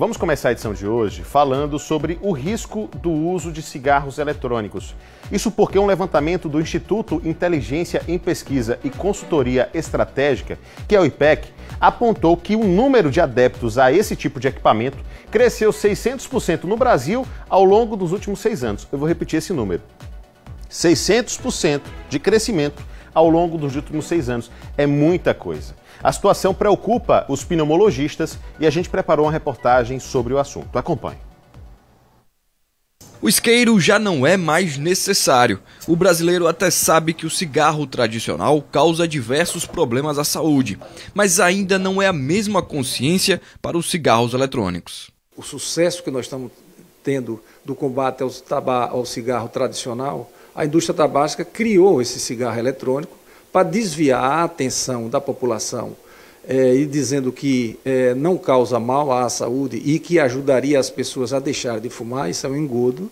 Vamos começar a edição de hoje falando sobre o risco do uso de cigarros eletrônicos. Isso porque um levantamento do Instituto Inteligência em Pesquisa e Consultoria Estratégica, que é o IPEC, apontou que o número de adeptos a esse tipo de equipamento cresceu 600% no Brasil ao longo dos últimos seis anos. Eu vou repetir esse número: 600% de crescimento ao longo dos últimos seis anos. É muita coisa. A situação preocupa os pneumologistas e a gente preparou uma reportagem sobre o assunto. Acompanhe. O isqueiro já não é mais necessário. O brasileiro até sabe que o cigarro tradicional causa diversos problemas à saúde, mas ainda não é a mesma consciência para os cigarros eletrônicos. O sucesso que nós estamos tendo do combate ao, ao cigarro tradicional a indústria tabásica criou esse cigarro eletrônico para desviar a atenção da população é, e dizendo que é, não causa mal à saúde e que ajudaria as pessoas a deixar de fumar, isso é um engodo.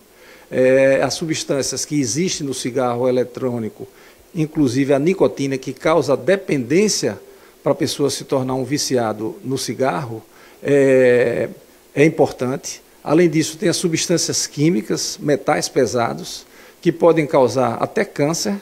É, as substâncias que existem no cigarro eletrônico, inclusive a nicotina, que causa dependência para a pessoa se tornar um viciado no cigarro, é importante. Além disso, tem as substâncias químicas, metais pesados, que podem causar até câncer,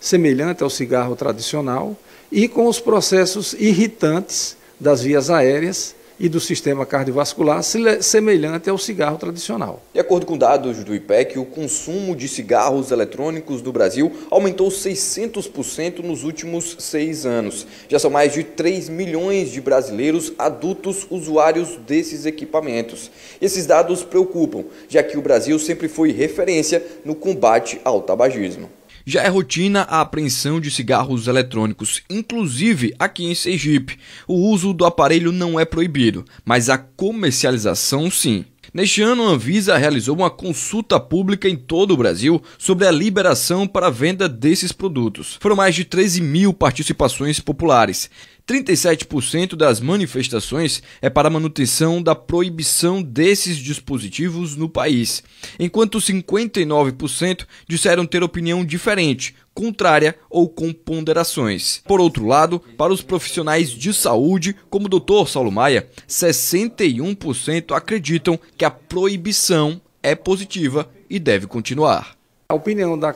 semelhante ao cigarro tradicional, e com os processos irritantes das vias aéreas e do sistema cardiovascular semelhante ao cigarro tradicional. De acordo com dados do IPEC, o consumo de cigarros eletrônicos no Brasil aumentou 600% nos últimos seis anos. Já são mais de 3 milhões de brasileiros adultos usuários desses equipamentos. Esses dados preocupam, já que o Brasil sempre foi referência no combate ao tabagismo. Já é rotina a apreensão de cigarros eletrônicos, inclusive aqui em Sergipe. O uso do aparelho não é proibido, mas a comercialização sim. Neste ano, a Anvisa realizou uma consulta pública em todo o Brasil sobre a liberação para a venda desses produtos. Foram mais de 13 mil participações populares. 37% das manifestações é para a manutenção da proibição desses dispositivos no país, enquanto 59% disseram ter opinião diferente, contrária ou com ponderações. Por outro lado, para os profissionais de saúde, como o Dr. Saulo Maia, 61% acreditam que a proibição é positiva e deve continuar. A opinião da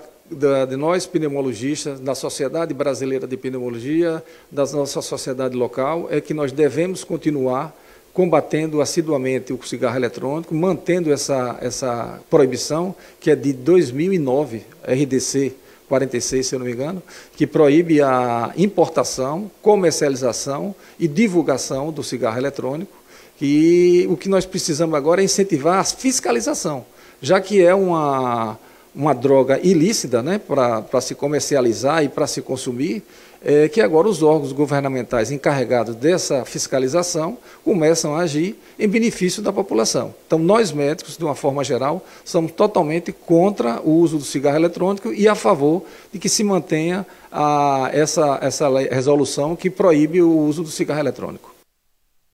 de nós pneumologistas, da Sociedade Brasileira de Pneumologia, da nossa sociedade local, é que nós devemos continuar combatendo assiduamente o cigarro eletrônico, mantendo essa, essa proibição, que é de 2009, RDC 46, se eu não me engano, que proíbe a importação, comercialização e divulgação do cigarro eletrônico. E o que nós precisamos agora é incentivar a fiscalização, já que é uma uma droga ilícita né, para se comercializar e para se consumir, é, que agora os órgãos governamentais encarregados dessa fiscalização começam a agir em benefício da população. Então, nós médicos, de uma forma geral, somos totalmente contra o uso do cigarro eletrônico e a favor de que se mantenha a, essa, essa resolução que proíbe o uso do cigarro eletrônico.